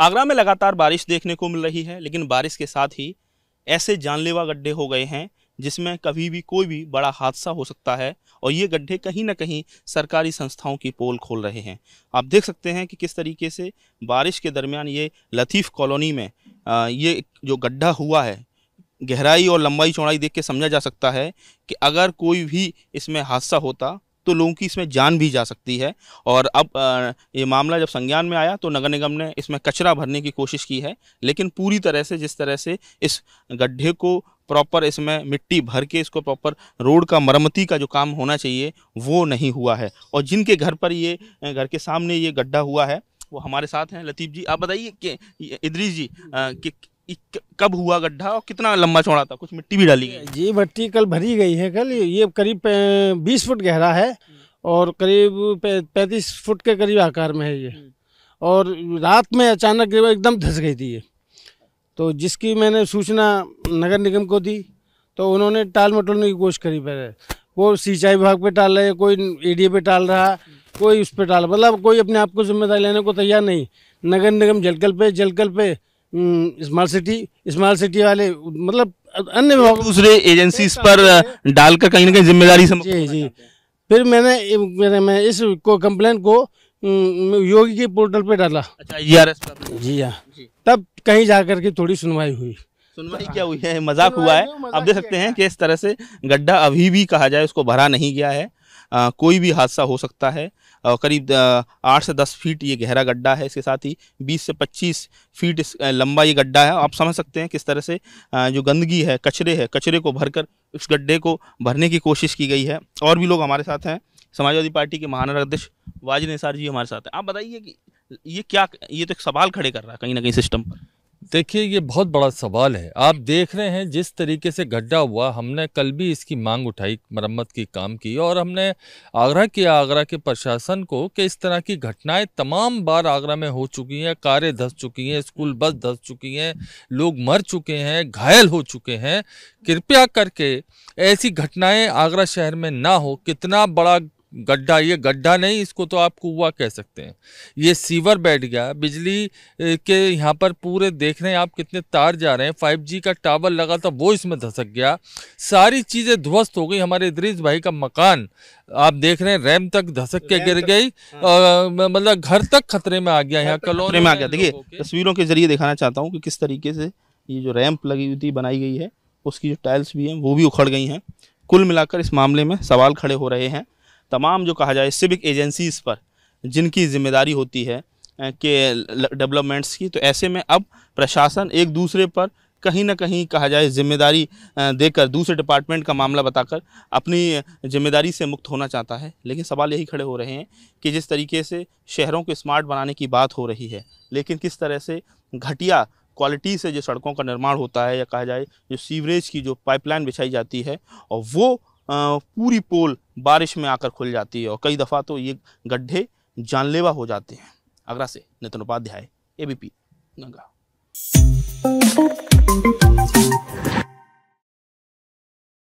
आगरा में लगातार बारिश देखने को मिल रही है लेकिन बारिश के साथ ही ऐसे जानलेवा गड्ढे हो गए हैं जिसमें कभी भी कोई भी बड़ा हादसा हो सकता है और ये गड्ढे कहीं ना कहीं सरकारी संस्थाओं की पोल खोल रहे हैं आप देख सकते हैं कि किस तरीके से बारिश के दरमियान ये लतीफ़ कॉलोनी में ये जो गड्ढा हुआ है गहराई और लंबाई चौड़ाई देख के समझा जा सकता है कि अगर कोई भी इसमें हादसा होता तो लोगों की इसमें जान भी जा सकती है और अब ये मामला जब संज्ञान में आया तो नगर निगम ने इसमें कचरा भरने की कोशिश की है लेकिन पूरी तरह से जिस तरह से इस गड्ढे को प्रॉपर इसमें मिट्टी भर के इसको प्रॉपर रोड का मरम्मती का जो काम होना चाहिए वो नहीं हुआ है और जिनके घर पर ये घर के सामने ये गड्ढा हुआ है वो हमारे साथ हैं लतीफ़ जी आप बताइए कि इद्रीस जी कि कब हुआ गड्ढा और कितना लंबा चौड़ा था कुछ मिट्टी भी डाली गई जी मिट्टी कल भरी गई है कल ये करीब बीस फुट गहरा है और करीब पैंतीस फुट के करीब आकार में है ये हम्म। और रात में अचानक एकदम धस गई थी ये तो जिसकी मैंने सूचना नगर निगम को दी तो उन्होंने टाल मटोलने की कोशिश करी पर वो सिंचाई विभाग पे टाल रहे कोई एडीए e पे टाल रहा कोई उस पर टाल मतलब कोई अपने आप को जिम्मेदारी लेने को तैयार नहीं नगर निगम जलकल पे जलकल पे स्मार्ट सिटी स्मार्ट सिटी वाले मतलब अन्य तो दूसरे एजेंसी पर डालकर कहीं ना कहीं जिम्मेदारी जी जी फिर मैंने मैंने मैं इस को कंप्लेंट को हम्म, योगी के पोर्टल पे डाला अच्छा e जी हाँ तब कहीं जा करके थोड़ी सुनवाई हुई सुनवाई क्या हुई है मजाक हुआ है आप देख सकते हैं कि इस तरह से गड्ढा अभी भी कहा जाए उसको भरा नहीं गया है आ, कोई भी हादसा हो सकता है और करीब आठ से दस फीट ये गहरा गड्ढा है इसके साथ ही बीस से पच्चीस फीट लंबा ये गड्ढा है आप समझ सकते हैं किस तरह से जो गंदगी है कचरे है कचरे को भरकर उस गड्ढे को भरने की कोशिश की गई है और भी लोग हमारे साथ हैं समाजवादी पार्टी के महानगर अध्यक्ष वाजिद निसार जी हमारे साथ हैं आप बताइए कि ये क्या ये तो एक सवाल खड़े कर रहा है कहीं ना कहीं सिस्टम पर देखिए ये बहुत बड़ा सवाल है आप देख रहे हैं जिस तरीके से गड्ढा हुआ हमने कल भी इसकी मांग उठाई मरम्मत की काम की और हमने आगरा किया आगरा के प्रशासन को कि इस तरह की घटनाएं तमाम बार आगरा में हो चुकी हैं कारें धस चुकी हैं स्कूल बस धस चुकी हैं लोग मर चुके हैं घायल हो चुके हैं कृपया करके ऐसी घटनाएं आगरा शहर में ना हो कितना बड़ा गड्ढा ये गड्ढा नहीं इसको तो आप कुआ कह सकते हैं ये सीवर बैठ गया बिजली के यहाँ पर पूरे देख रहे हैं आप कितने तार जा रहे हैं 5G का टावर लगा था वो इसमें धसक गया सारी चीज़ें ध्वस्त हो गई हमारे इदरीस भाई का मकान आप देख रहे हैं रैम तक धसक के गिर गई हाँ। मतलब घर तक खतरे में आ गया यहाँ कलोन में आ गया देखिए तस्वीरों के जरिए दिखाना चाहता हूँ कि किस तरीके से ये जो रैम्प लगी हुई थी बनाई गई है उसकी जो टाइल्स भी हैं वो भी उखड़ गई हैं कुल मिलाकर इस मामले में सवाल खड़े हो रहे हैं तमाम जो कहा जाए सिविक एजेंसीज़ पर जिनकी जिम्मेदारी होती है के डेवलपमेंट्स की तो ऐसे में अब प्रशासन एक दूसरे पर कहीं ना कहीं कहा जाए जिम्मेदारी देकर दूसरे डिपार्टमेंट का मामला बताकर अपनी जिम्मेदारी से मुक्त होना चाहता है लेकिन सवाल यही खड़े हो रहे हैं कि जिस तरीके से शहरों को स्मार्ट बनाने की बात हो रही है लेकिन किस तरह से घटिया क्वालिटी से जो सड़कों का निर्माण होता है या कहा जाए जो सीवरेज की जो पाइपलाइन बिछाई जाती है और वो पूरी पोल बारिश में आकर खुल जाती है और कई दफ़ा तो ये गड्ढे जानलेवा हो जाते हैं आगरा से नितिन उपाध्याय एबीपी गंगा